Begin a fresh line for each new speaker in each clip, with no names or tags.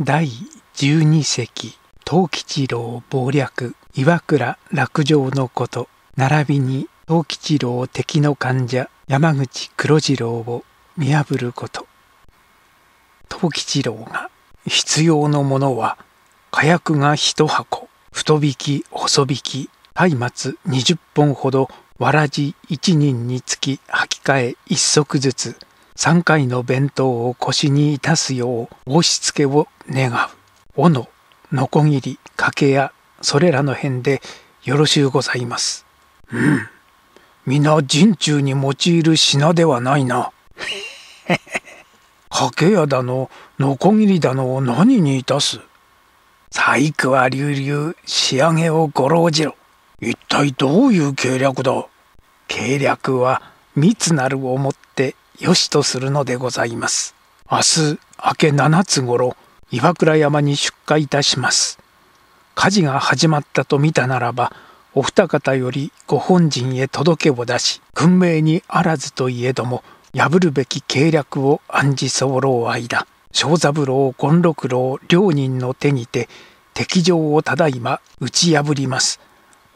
第12隻藤吉郎謀略岩倉落城のこと並びに藤吉郎敵の患者山口黒次郎を見破ること藤吉郎が必要のものは火薬が一箱太引き細引き松明20本ほどわらじ1人につき履き替え1足ずつ三回の弁当を腰にいたすよう押し付けを願う。斧、のこぎり、掛けや、それらの辺でよろしゅうございます。うん。皆人中に用いる品ではないな。掛けやだの、のこぎりだのを何にいたす細工は流々、仕上げをごろうじろ。一体どういう計略だ計略は密なるをもってよしとするのでございます。明日明け七つ頃岩倉山に出荷いたします。火事が始まったと見たならばお二方よりご本人へ届けを出し軍命にあらずといえども破るべき計略を暗示候う間正三郎権六郎両人の手にて敵情をただいま打ち破ります。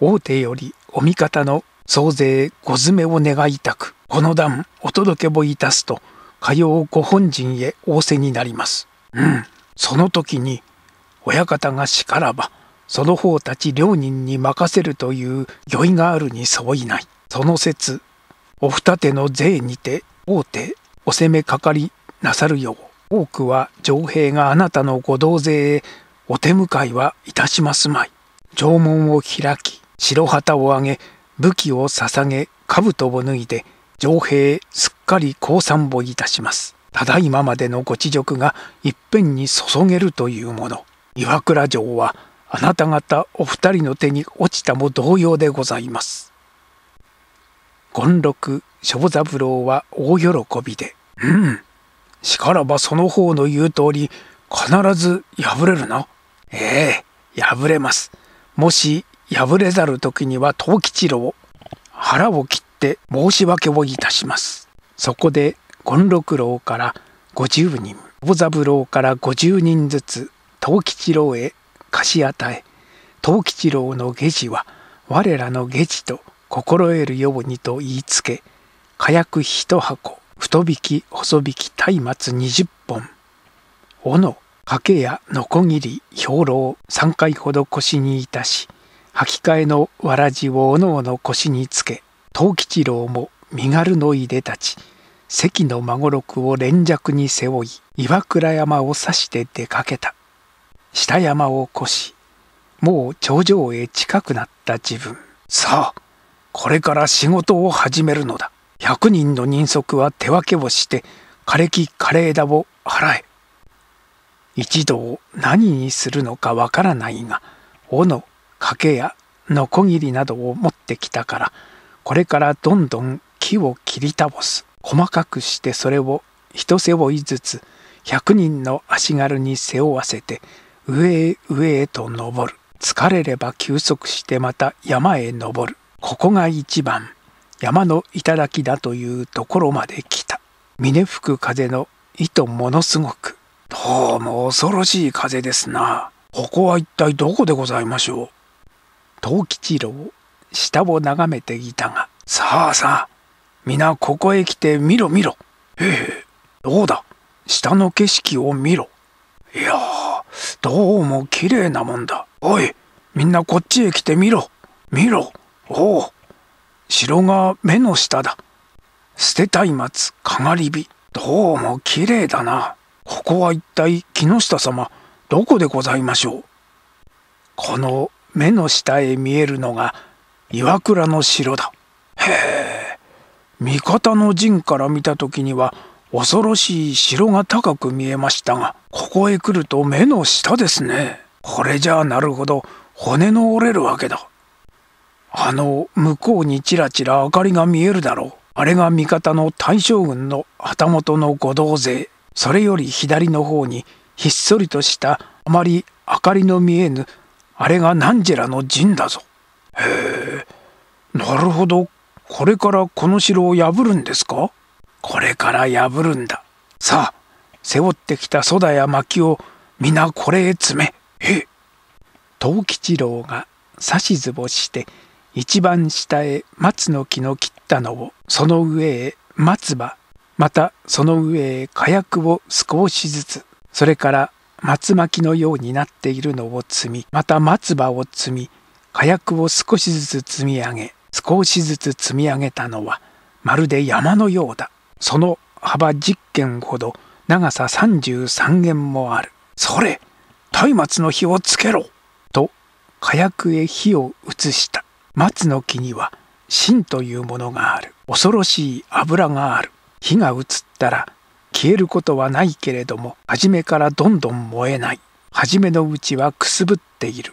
大手よりお味方の総勢ご詰めを願いたくこの段お届けをいたすと火曜ご本陣へ仰せになります。うん、その時に親方がしからばその方たち両人に任せるという余意があるに相違ない。その説お二手の税にて大手お攻めかかりなさるよう多くは城兵があなたのご同勢へお手迎えはいたしますまい。城門を開き白旗を上げ武器を捧げ兜を脱いで城兵すっかり降参をいたします。ただ今までのご知辱がいっぺんに注げるというもの。岩倉城はあなた方お二人の手に落ちたも同様でございます。権六正三郎は大喜びで「うんしからばその方の言う通り必ず破れるな」「ええ破れます」もし破れざる時には藤吉郎腹を切って申し訳をいたしますそこで権六郎から50人大三郎から50人ずつ藤吉郎へ貸し与え藤吉郎の下地は我らの下地と心得るようにと言いつけ火薬一箱太引き細引き松明二十本斧掛けやのこぎり兵糧3回ほど腰にいたし履き替えのわらじをおのおの腰につけ藤吉郎も身軽のいでたち関の孫六を連尺に背負い岩倉山を指して出かけた下山を越しもう頂上へ近くなった自分さあこれから仕事を始めるのだ100人の人足は手分けをして枯れ木枯れ枝を払え一同何にするのかわからないが尾の刷けやノコギリなどを持ってきたからこれからどんどん木を切り倒す細かくしてそれを一背負いずつ100人の足軽に背負わせて上へ上へと登る疲れれば休息してまた山へ登るここが一番山の頂だというところまで来た峰吹く風の糸ものすごくどうも恐ろしい風ですなここは一体どこでございましょう藤吉郎下を眺めていたが「さあさあ皆ここへ来て見ろ見ろ」「ええどうだ下の景色を見ろ」「いやどうも綺麗なもんだおいみんなこっちへ来て見ろ見ろおお城が目の下だ捨てたい松かがり火どうも綺麗だなここは一体木下様どこでございましょうこの目の下へ見えるのが岩倉の城だ。へえ味方の陣から見た時には恐ろしい城が高く見えましたがここへ来ると目の下ですね。これじゃあなるほど骨の折れるわけだ。あの向こうにちらちら明かりが見えるだろう。あれが味方の大将軍の旗本の御堂勢。それより左の方にひっそりとしたあまり明かりの見えぬあれがナンジェラの陣だぞ。へえ、なるほど。これからこの城を破るんですかこれから破るんだ。さあ、背負ってきたソダや薪を皆これへ詰め。へえ。藤吉郎が指図をして一番下へ松の木の切ったのをその上へ松葉またその上へ火薬を少しずつそれから松巻のようになっているのを積みまた松葉を積み火薬を少しずつ積み上げ少しずつ積み上げたのはまるで山のようだその幅10軒ほど長さ33軒もあるそれ松明の火をつけろと火薬へ火を移した松の木には芯というものがある恐ろしい油がある火が移ったら消えることはないけれども初めからどんどん燃えない初めのうちはくすぶっている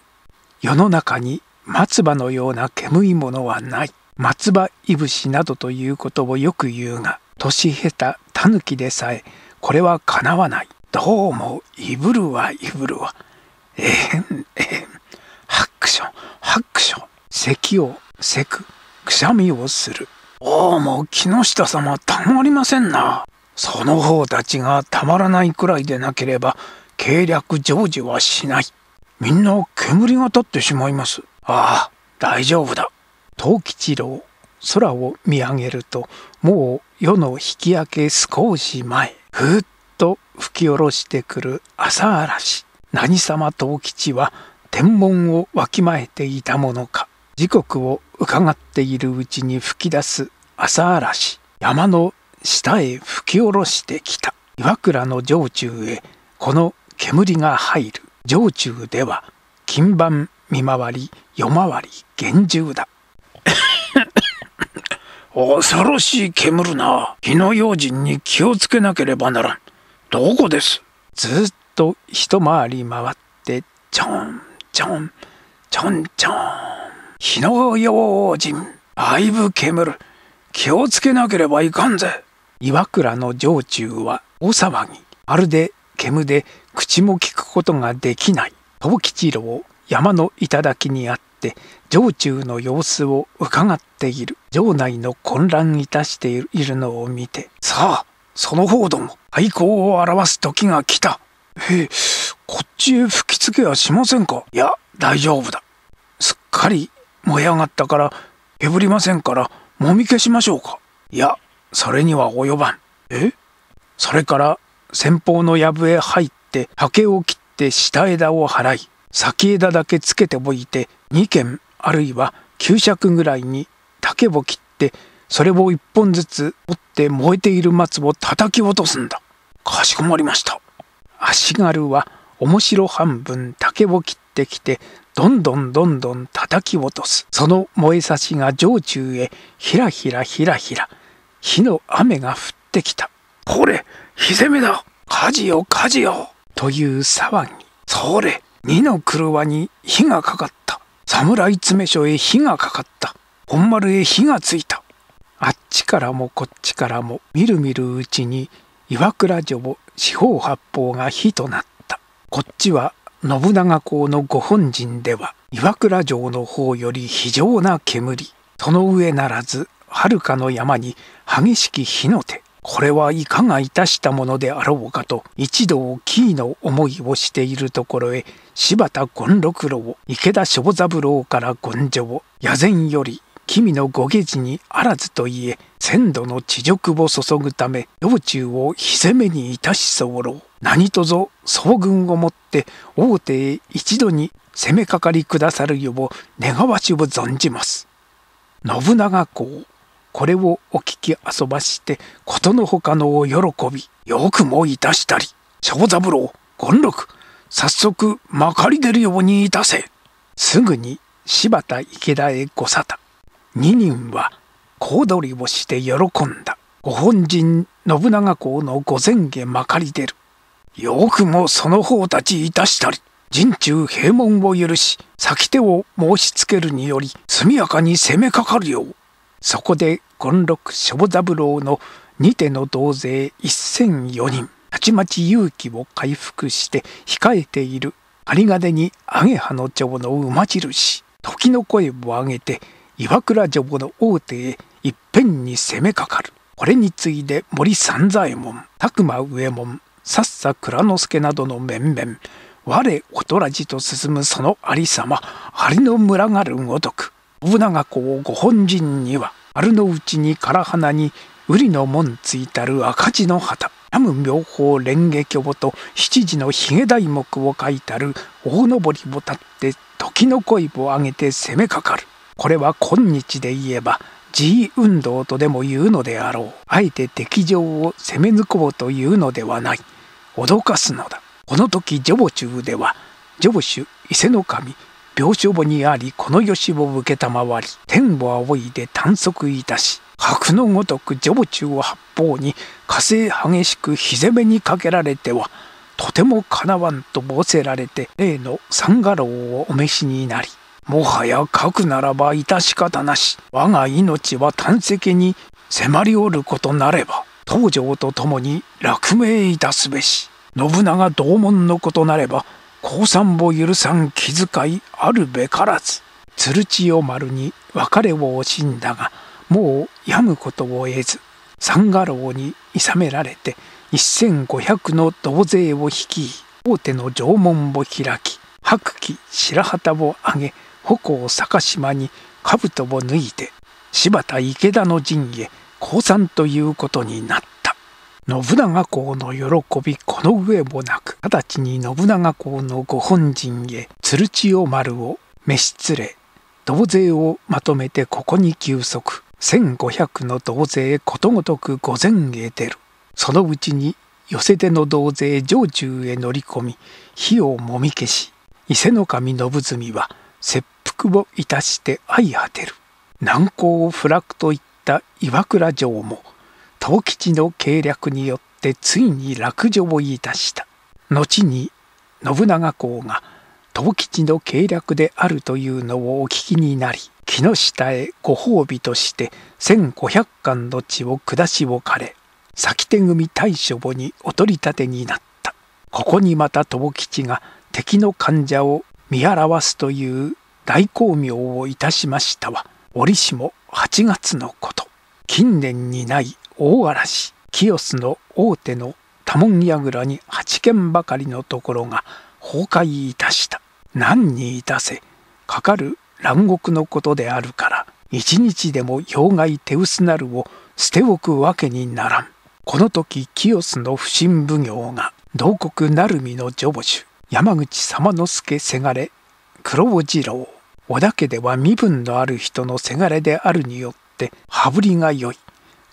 世の中に松葉のような煙いものはない松葉いぶしなどということをよく言うが年下手たぬきでさえこれはかなわないどうもいぶるはいぶるはえへんえへんハックションハックション咳をせくくしゃみをするどうも木下様たまりませんなその方たちがたまらないくらいでなければ計略成就はしないみんな煙が立ってしまいますああ大丈夫だ藤吉郎空を見上げるともう夜の引き明け少し前ふっと吹き下ろしてくる朝嵐何様藤吉は天文をわきまえていたものか時刻を伺っているうちに吹き出す朝嵐山の下へ吹き下ろしてきた岩倉の城中へこの煙が入る城中では金盤見回り夜回り厳重だ 恐ろしい煙るな火の用心に気をつけなければならんどこですずっと一回り回ってちょんちょんちょんちょん火の用心あいぶ煙る気をつけなければいかんぜ岩倉の城中は大騒ぎ。まるで煙で口も聞くことができない。藤吉郎、山の頂にあって、城中の様子を伺っている。城内の混乱に達しているのを見て、さあ、その方ども、廃校を表す時が来た。へえ、こっちへ吹きつけはしませんかいや、大丈夫だ。すっかり燃え上がったから、えぶりませんから、もみ消しましょうか。いや、それには及ばん。えそれから先方の藪へ入って竹を切って下枝を払い先枝だけつけておいて2軒あるいは9尺ぐらいに竹を切ってそれを1本ずつ折って燃えている松を叩き落とすんだ。かしこまりました。足軽は面白半分竹を切ってきてどんどんどんどん叩き落とす。その燃えさしが城中へひらひらひらひら。火の雨が降ってきた。これ、火攻めだ火事よ火事よという騒ぎ。それ、二の車に火がかかった。侍詰所へ火がかかった。本丸へ火がついた。あっちからもこっちからも、みるみるうちに、岩倉城も四方八方が火となった。こっちは、信長公のご本陣では、岩倉城の方より非常な煙。その上ならず、遥かの山に激しき火の手これはいかがいたしたものであろうかと一同キーの思いをしているところへ柴田権六郎池田正三郎から権上野前より君の御下地にあらずといえ鮮度の地辱を注ぐため道中を日攻めにいたし候何とぞ総軍をもって大手へ一度に攻めかかりくださるよう願わしを存じます信長公これをお聞き遊ばしてことのほかのお喜びよくもいたしたり正三郎権六早速まかり出るようにいたせすぐに柴田池田へご沙汰二人は小躍りをして喜んだご本人信長公の御前下まかり出るよくもその方たちいたしたり陣中閉門を許し先手を申しつけるにより速やかに攻めかかるようそこで権六正三郎の二手の同勢一千四人たちまち勇気を回復して控えている針金にアゲハの城の馬印時の声を上げて岩倉城の大手へいっぺんに攻めかかるこれに次いで森三左衛門宅間右衛門さっさ蔵之助などの面々我おとらじと進むその有様あの群がるごとく信長公ご本陣には丸の内に唐花に瓜の門ついたる赤字の旗南無妙法蓮華経と七字の髭題目を書いたる大登りを立って時の声を上げて攻めかかるこれは今日で言えば G 運動とでも言うのであろうあえて敵情を攻め抜こうというのではない脅かすのだこの時上中では上主伊勢守病床簿にありこの吉を承り天を仰いで探索いたし白のごとく女中を八方に火星激しく火攻めにかけられてはとてもかなわんと仰せられて例の三画廊をお召しになりもはや書くならば致し方なし我が命は胆石に迫りおることなれば東条と共に落命いたすべし信長同門のことなれば降参を許さん気遣いあるべからず鶴千代丸に別れを惜しんだがもう病むことを得ず三家老に諌められて1,500の同税を率い大手の城門を開き白旗白旗を上げ矛を坂島に兜を脱いで柴田池田の陣へ降参ということになった。信長公の喜びこの上もなく直ちに信長公のご本陣へ鶴千代丸を召し連れ同勢をまとめてここに休息1500の同勢ことごとく御前へ出るそのうちに寄せ手の同勢城中へ乗り込み火をもみ消し伊勢守信澄は切腹をいたして相果てる難攻を不落といった岩倉城も藤吉の計略によってついに落城をいたした後に信長公が藤吉の計略であるというのをお聞きになり木下へご褒美として1,500貫の地を下し置かれ先手組大所母にお取り立てになったここにまた藤吉が敵の患者を見表すという大光妙をいたしましたは折しも8月のこと近年にない大嵐清須の大手の多門櫓に八軒ばかりのところが崩壊いたした何にいたせかかる乱国のことであるから一日でも要害手薄なるを捨ておくわけにならんこの時清須の不審奉行が同国鳴海の助母主山口様之助せがれ黒尾次郎織田家では身分のある人のせがれであるによって羽振りが良い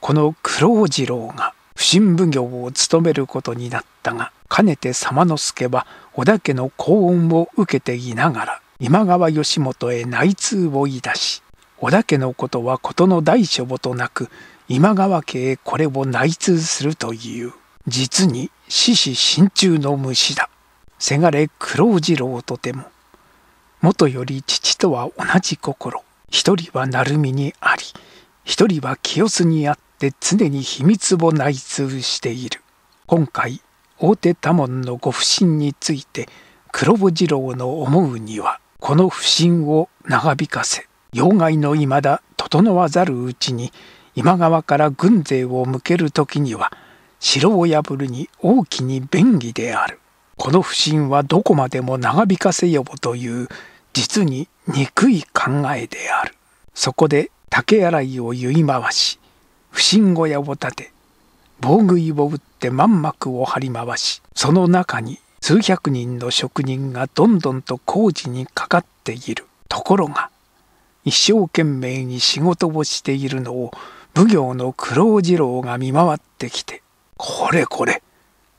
この九郎次郎が不審奉行を務めることになったがかねて様之助は織田家の幸運を受けていながら今川義元へ内通をいたし織田家のことは事の大処母となく今川家へこれを内通するという実に獅子心中の虫だせがれ九郎次郎とても元より父とは同じ心一人は鳴海にあり一人は清須にあったして常に秘密を内通している今回大手多門のご不審について黒尾次郎の思うにはこの不審を長引かせ要害のいまだ整わざるうちに今川から軍勢を向ける時には城を破るに大きに便宜であるこの不審はどこまでも長引かせようという実に憎い考えであるそこで竹洗いを言い回し不審小屋を建て防具いを打って満幕を張り回しその中に数百人の職人がどんどんと工事にかかっているところが一生懸命に仕事をしているのを奉行の九郎次郎が見回ってきて「これこれ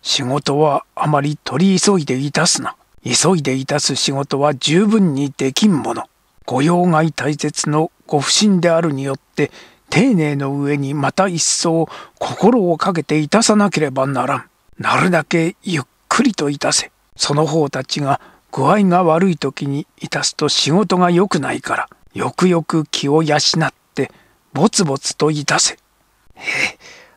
仕事はあまり取り急いでいたすな急いでいたす仕事は十分にできんもの御用害、大切のご不審であるによって丁寧の上にまた一層心をかけていたさなければならん。なるだけゆっくりといたせ。その方たちが具合が悪い時にいたすと仕事が良くないから、よくよく気を養って、ぼつぼつといたせ。ええ、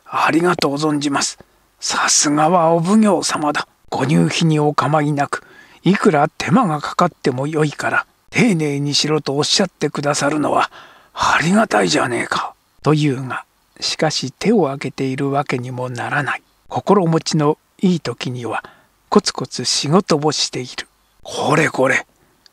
ありがとう存じます。さすがはお奉行様だ。ご入費にお構いなく、いくら手間がかかってもよいから、丁寧にしろとおっしゃってくださるのは、ありがたいじゃねえか。というがしかし手を挙げているわけにもならない心持ちのいい時にはコツコツ仕事をしているこれこれ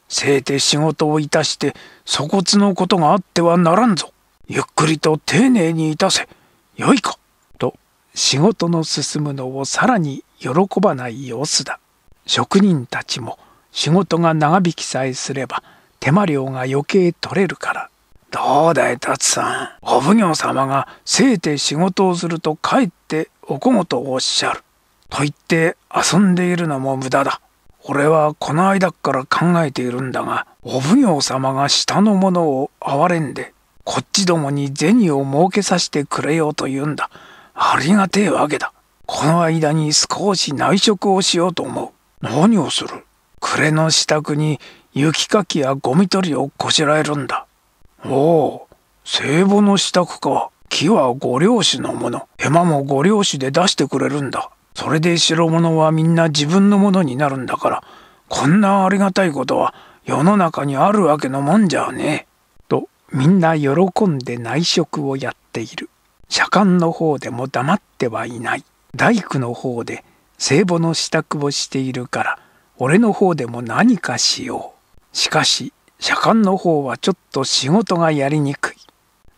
せいて仕事をいたして粗骨のことがあってはならんぞゆっくりと丁寧にいたせよいかと仕事の進むのをさらに喜ばない様子だ職人たちも仕事が長引きさえすれば手間料が余計取れるからどうだい達さんお奉行様がせいて仕事をするとかえっておこごとおっしゃる。と言って遊んでいるのも無駄だ。俺はこの間から考えているんだがお奉行様が下の者を憐れんでこっちどもに銭を儲けさせてくれようと言うんだ。ありがてえわけだ。この間に少し内職をしようと思う。何をする暮れの支度に雪かきやゴミ取りをこしらえるんだ。おお聖母の支度か木はご漁師のもの手間もご漁師で出してくれるんだそれで白物はみんな自分のものになるんだからこんなありがたいことは世の中にあるわけのもんじゃねえ。とみんな喜んで内職をやっている。社官の方でも黙ってはいない。大工の方で聖母の支度をしているから俺の方でも何かしよう。しかし車間の方はちょっと仕事がやりにくい。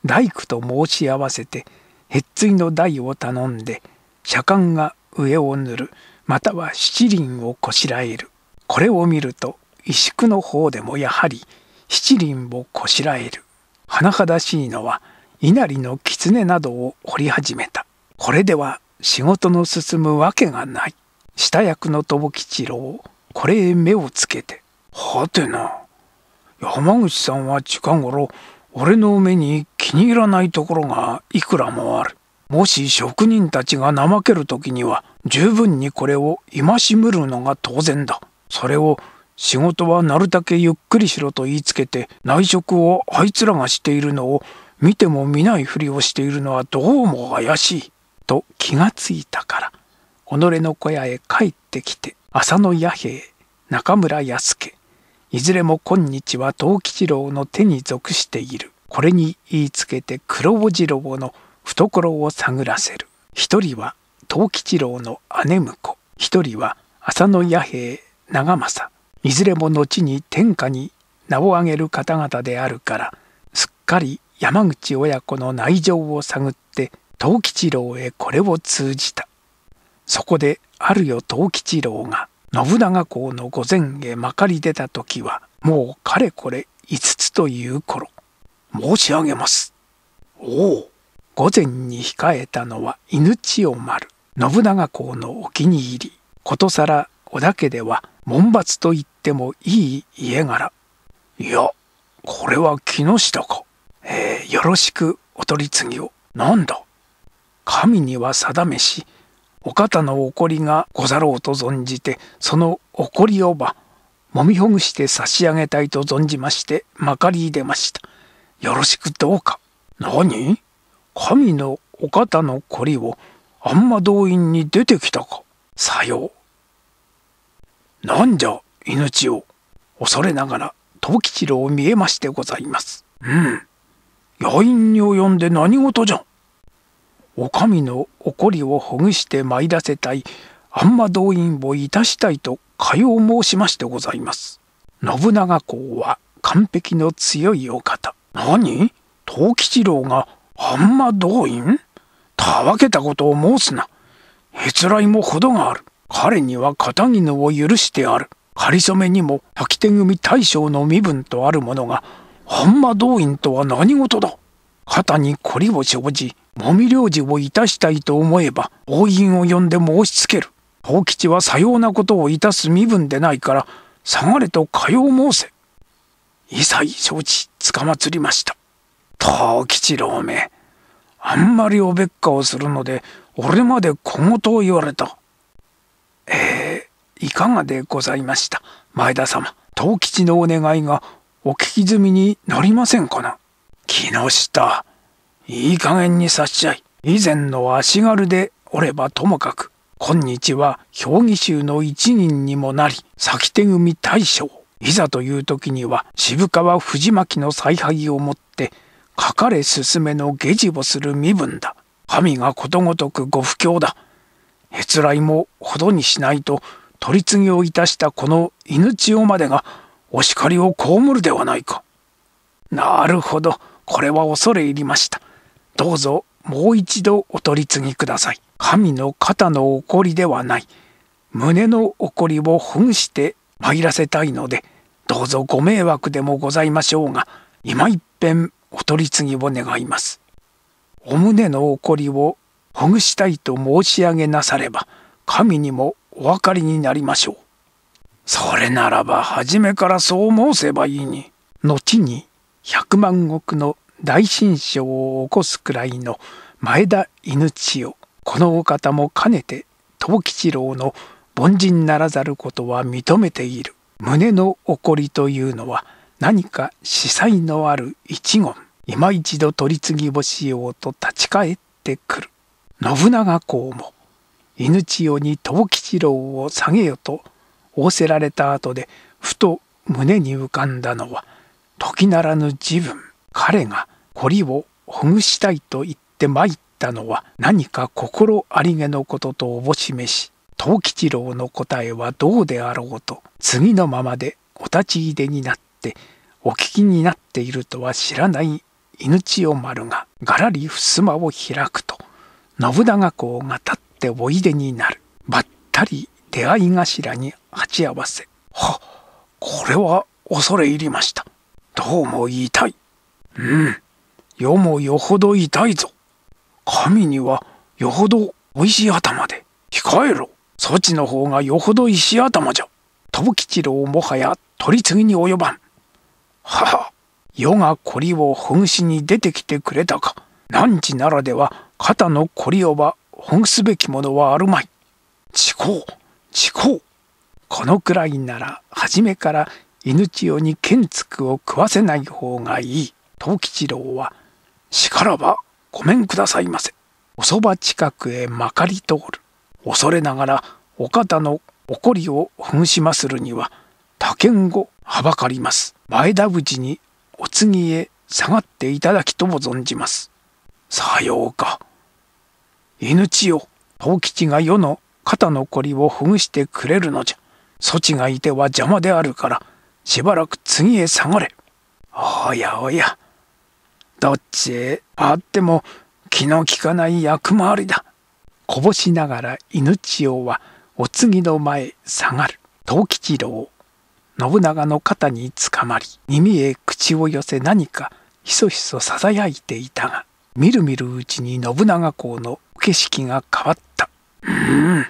大工と申し合わせて、へっついの台を頼んで、車間が上を塗る、または七輪をこしらえる。これを見ると、石工の方でもやはり七輪をこしらえる。甚だしいのは、稲荷の狐などを掘り始めた。これでは仕事の進むわけがない。下役の友吉郎、これへ目をつけて、はてな。山口さんは近頃俺の目に気に入らないところがいくらもある。もし職人たちが怠ける時には十分にこれを戒むるのが当然だ。それを仕事はなるだけゆっくりしろと言いつけて内職をあいつらがしているのを見ても見ないふりをしているのはどうも怪しい。と気がついたから己の小屋へ帰ってきて浅野弥平中村康介いずれも今日は藤吉郎の手に属している。これに言いつけて黒尾次郎の懐を探らせる。一人は藤吉郎の姉婿。一人は浅野弥平長政。いずれも後に天下に名を挙げる方々であるから、すっかり山口親子の内情を探って藤吉郎へこれを通じた。そこであるよ藤吉郎が信長公の御前へまかり出た時はもうかれこれ5つという頃申し上げます。おお午前に控えたのは犬千代丸信長公のお気に入りことさら織田家では門伐といってもいい家柄いやこれは木下か、えー、よろしくお取り次ぎをなんだ神には定めしお方の怒りがござろうと存じてその怒りをばもみほぐして差し上げたいと存じましてまかり出ました。よろしくどうか。何神のお方のこりをあんま動員に出てきたか。さよう。なんじゃ、命を。恐れながら、藤吉郎を見えましてございます。うん。余韻に及んで何事じゃお上の怒りをほぐして参らせたいあんま動員をいたしたいとかよう申しましてございます。信長公は完璧の強いお方。何藤吉郎があんま動員たわけたことを申すな。へつらいも程がある。彼には片絹を許してある。仮初めにも滝手組大将の身分とある者が、あんま動員とは何事だ肩にこりを生じ、もみ領事をいたしたいと思えば王院を呼んで申しつける幸吉はさようなことをいたす身分でないから下がれと通う申せ一切承知つかまつりました藤吉郎めあんまりおべっかをするので俺まで小言を言われたえー、いかがでございました前田様藤吉のお願いがお聞き済みになりませんかな木下いい加減にさしちゃい以前の足軽でおればともかく今日は評議衆の一人にもなり先手組大将いざという時には渋川藤巻の采配をもってかかれ進めの下地をする身分だ神がことごとくご不況だへつらいもほどにしないと取り次ぎをいたしたこの犬千代までがお叱りを被るではないかなるほどこれは恐れ入りましたどうぞもう一度お取り次ぎください。神の肩の怒りではない。胸の怒りをほぐして参らせたいので、どうぞご迷惑でもございましょうが、今一遍お取り次ぎを願います。お胸の怒りをほぐしたいと申し上げなされば、神にもお分かりになりましょう。それならば初めからそう申せばいいに。後に百万石の大心象を起こすくらいの前田犬千代このお方もかねて藤吉郎の凡人ならざることは認めている胸の怒りというのは何か司祭のある一言今一度取り次ぎをしようと立ち返ってくる信長公も犬千代に藤吉郎を下げよと仰せられた後でふと胸に浮かんだのは時ならぬ自分彼が凝りをほぐしたいと言って参ったのは何か心ありげのこととおぼしめし藤吉郎の答えはどうであろうと次のままでお立ち入れになってお聞きになっているとは知らない犬千代丸ががらり襖を開くと信長公が立っておいでになるばったり出会い頭に鉢合わせはこれは恐れ入りましたどうも言いたいうん、世もよほど痛いぞ。神にはよほどお石頭で。控えろ。そちの方がよほど石頭じゃ。飛吉郎もはや取り次ぎに及ばん。はは、世がこりをほぐしに出てきてくれたか。時ならでは肩のこりをばほぐすべきものはあるまい。ちこう、ちこのくらいなら初めから犬千代に剣つくを食わせない方がいい。藤吉郎は「しからばごめんくださいませ」おそば近くへまかり通る恐れながらお方の怒りをぐしまするには他県をはばかります前田淵にお次へ下がっていただきとも存じますさようか犬千よ藤吉が世の肩のこりをほぐしてくれるのじゃ措置がいては邪魔であるからしばらく次へ下がれおやおやどっちへあっても気の利かない役回りだ。こぼしながら犬千代はお次の前下がる。藤吉郎。信長の肩につかまり、耳へ口を寄せ何かひそひそささやいていたが、みるみるうちに信長公の景色が変わった。うん、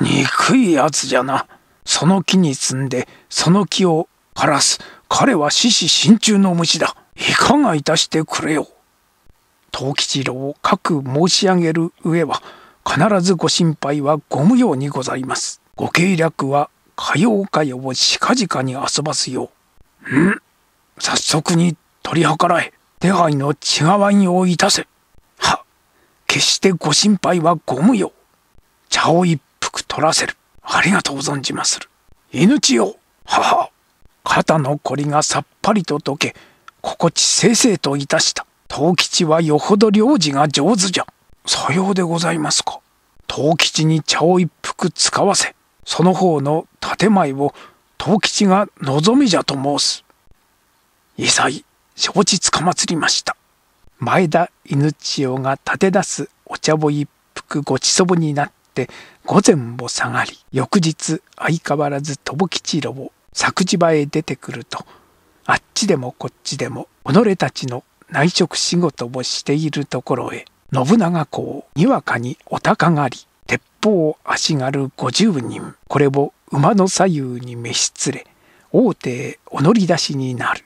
憎いやつじゃな。その木に積んで、その木を枯らす。彼は獅子心中の虫だ。いかがいたしてくれよ。藤吉郎をかく申し上げる上は、必ずご心配はご無用にございます。ご計略は、かようかよをしかじかに遊ばすよう。ん早速に取り計らえ。手配の違わんよういたせ。は、決してご心配はご無用。茶を一服取らせる。ありがとう存じまする。命よ。はは。肩のこりがさっぱりと溶け、心地せいせいといたした藤吉はよほど領事が上手じゃさようでございますか藤吉に茶を一服使わせその方の建前を藤吉が望みじゃと申す異彩承知つかまつりました前田犬千代が立て出すお茶を一服ごちそぼになって午前も下がり翌日相変わらず友吉郎を作事場へ出てくると「あっちでもこっちでも己たちの内職仕事をしているところへ信長公にわかにお鷹がり鉄砲足軽五十人これを馬の左右に召し連れ大手へお乗り出しになる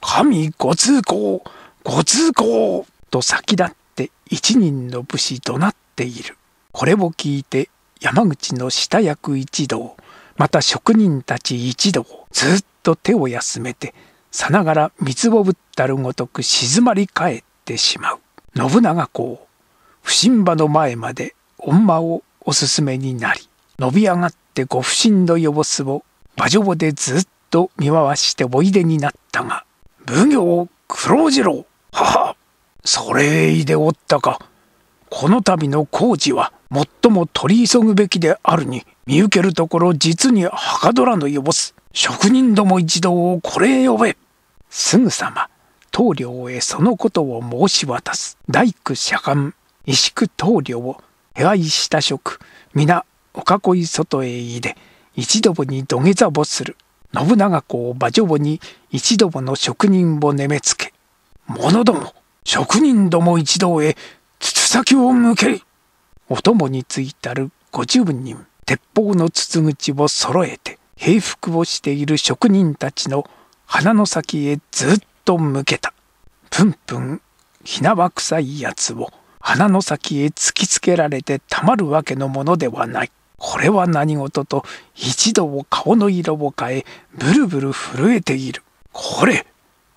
神ご通行ご通行と先立って一人の武士怒鳴っているこれを聞いて山口の下役一同また職人たち一同ずっと手を休めてさながら三つぼぶったるごとく静まり返ってしまう信長公不審場の前まで恩馬をおすすめになり伸び上がってご不審の様子を馬上でずっと見回しておいでになったが奉行九郎次郎ははそれいでおったかこの度の工事は最も取り急ぐべきであるに見受けるところ実にはかどらぬ様子職人ども一同をこれへ呼べすぐさま棟梁へそのことを申し渡す大工社官石工棟梁を部愛した職皆お囲い外へ入れ一度に土下座をする信長公馬女母に一度の職人をねめつけ者ども職人ども一同へ筒先を向けお供についたる五十人鉄砲の筒口を揃えて平服をしている職人たちの鼻の先へずっと向けた。ぷんぷん、ひなわ臭いやつを鼻の先へ突きつけられてたまるわけのものではない。これは何事と一度を顔の色を変え、ブルブル震えている。これ、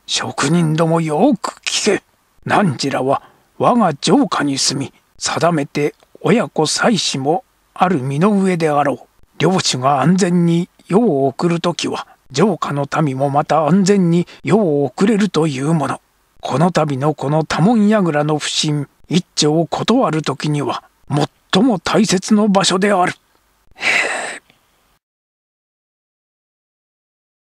職人どもよく聞け。汝らは我が城下に住み、定めて親子妻子もある身の上であろう。領主が安全に世を送る時は城下の民もまた安全に世を送れるというものこの度のこの多聞櫓の不審一丁を断る時には最も大切な場所である。へえ